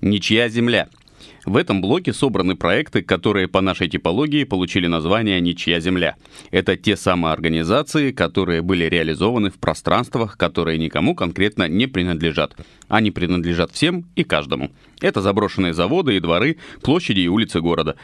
Ничья земля. В этом блоке собраны проекты, которые по нашей типологии получили название «Ничья земля». Это те самые организации, которые были реализованы в пространствах, которые никому конкретно не принадлежат. Они принадлежат всем и каждому. Это заброшенные заводы и дворы, площади и улицы города.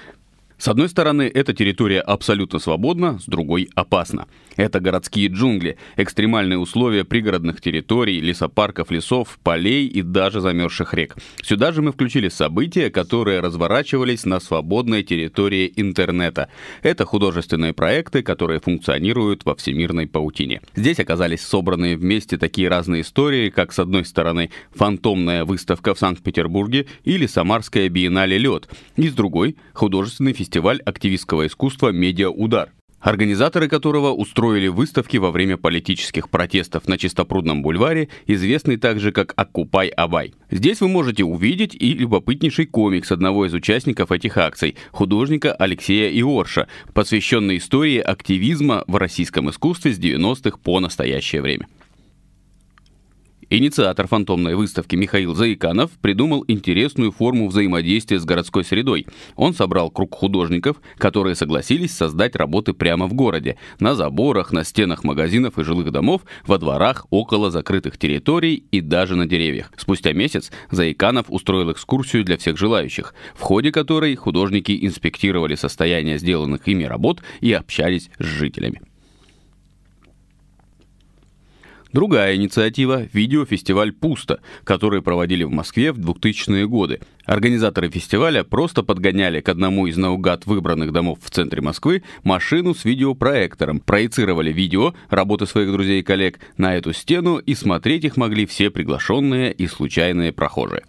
С одной стороны, эта территория абсолютно свободна, с другой – опасна. Это городские джунгли, экстремальные условия пригородных территорий, лесопарков, лесов, полей и даже замерзших рек. Сюда же мы включили события, которые разворачивались на свободной территории интернета. Это художественные проекты, которые функционируют во всемирной паутине. Здесь оказались собраны вместе такие разные истории, как с одной стороны фантомная выставка в Санкт-Петербурге или Самарская биеннале «Лед», и с другой – художественный фестиваль фестиваль активистского искусства «Медиа-удар», организаторы которого устроили выставки во время политических протестов на Чистопрудном бульваре, известный также как «Окупай Абай». Здесь вы можете увидеть и любопытнейший комикс одного из участников этих акций, художника Алексея Иорша, посвященный истории активизма в российском искусстве с 90-х по настоящее время. Инициатор фантомной выставки Михаил Заиканов придумал интересную форму взаимодействия с городской средой. Он собрал круг художников, которые согласились создать работы прямо в городе, на заборах, на стенах магазинов и жилых домов, во дворах, около закрытых территорий и даже на деревьях. Спустя месяц Заиканов устроил экскурсию для всех желающих, в ходе которой художники инспектировали состояние сделанных ими работ и общались с жителями. Другая инициатива – видеофестиваль «Пусто», который проводили в Москве в 2000-е годы. Организаторы фестиваля просто подгоняли к одному из наугад выбранных домов в центре Москвы машину с видеопроектором, проецировали видео, работы своих друзей и коллег, на эту стену и смотреть их могли все приглашенные и случайные прохожие.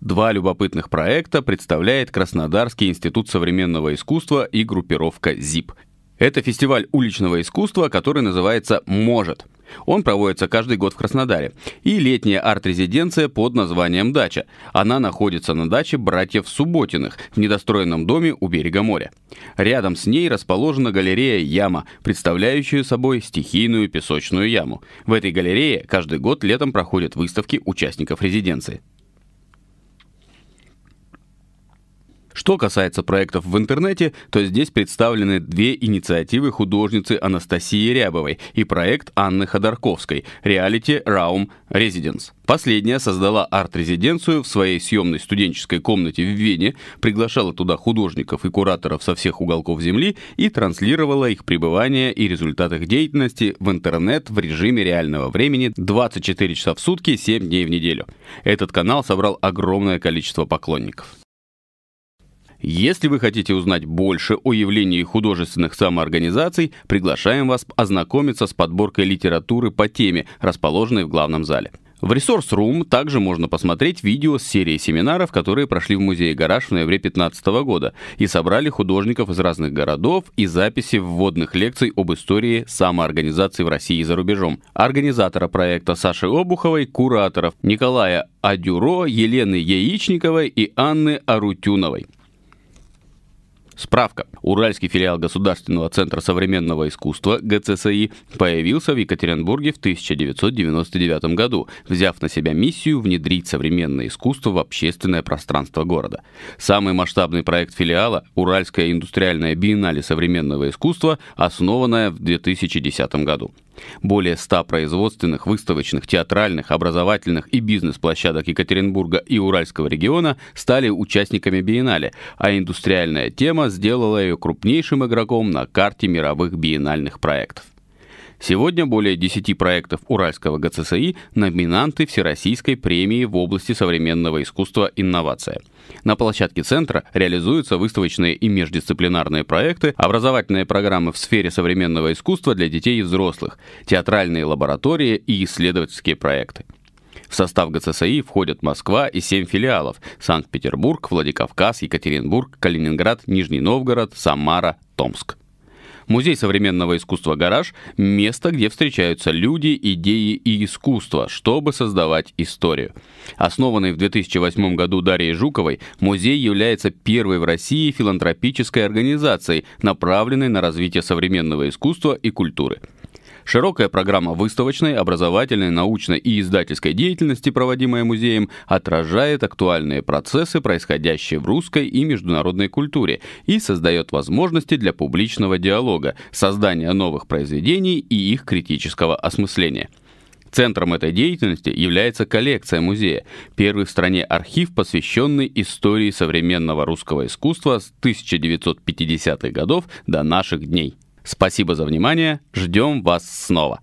Два любопытных проекта представляет Краснодарский институт современного искусства и группировка ЗИП. Это фестиваль уличного искусства, который называется «Может». Он проводится каждый год в Краснодаре. И летняя арт-резиденция под названием «Дача». Она находится на даче братьев Субботиных в недостроенном доме у берега моря. Рядом с ней расположена галерея «Яма», представляющая собой стихийную песочную яму. В этой галерее каждый год летом проходят выставки участников резиденции. Что касается проектов в интернете, то здесь представлены две инициативы художницы Анастасии Рябовой и проект Анны Ходорковской «Reality Realm Residence». Последняя создала арт-резиденцию в своей съемной студенческой комнате в Вене, приглашала туда художников и кураторов со всех уголков Земли и транслировала их пребывание и результат их деятельности в интернет в режиме реального времени 24 часа в сутки, 7 дней в неделю. Этот канал собрал огромное количество поклонников. Если вы хотите узнать больше о явлении художественных самоорганизаций, приглашаем вас ознакомиться с подборкой литературы по теме, расположенной в главном зале. В Resource Room также можно посмотреть видео с серии семинаров, которые прошли в музее «Гараж» в ноябре 2015 года и собрали художников из разных городов и записи вводных лекций об истории самоорганизации в России и за рубежом. Организатора проекта Саши Обуховой, кураторов Николая Адюро, Елены Яичниковой и Анны Арутюновой. Справка. Уральский филиал Государственного центра современного искусства ГЦСИ появился в Екатеринбурге в 1999 году, взяв на себя миссию внедрить современное искусство в общественное пространство города. Самый масштабный проект филиала – Уральская индустриальная биеннале современного искусства, основанная в 2010 году. Более 100 производственных, выставочных, театральных, образовательных и бизнес-площадок Екатеринбурга и Уральского региона стали участниками биеннале, а индустриальная тема сделала ее крупнейшим игроком на карте мировых биеннальных проектов. Сегодня более 10 проектов Уральского ГЦСИ – номинанты Всероссийской премии в области современного искусства «Инновация». На площадке центра реализуются выставочные и междисциплинарные проекты, образовательные программы в сфере современного искусства для детей и взрослых, театральные лаборатории и исследовательские проекты. В состав ГЦСИ входят Москва и семь филиалов – Санкт-Петербург, Владикавказ, Екатеринбург, Калининград, Нижний Новгород, Самара, Томск. Музей современного искусства «Гараж» — место, где встречаются люди, идеи и искусство, чтобы создавать историю. Основанный в 2008 году Дарьей Жуковой, музей является первой в России филантропической организацией, направленной на развитие современного искусства и культуры. Широкая программа выставочной, образовательной, научной и издательской деятельности, проводимая музеем, отражает актуальные процессы, происходящие в русской и международной культуре, и создает возможности для публичного диалога, создания новых произведений и их критического осмысления. Центром этой деятельности является коллекция музея, первый в стране архив, посвященный истории современного русского искусства с 1950-х годов до наших дней. Спасибо за внимание. Ждем вас снова.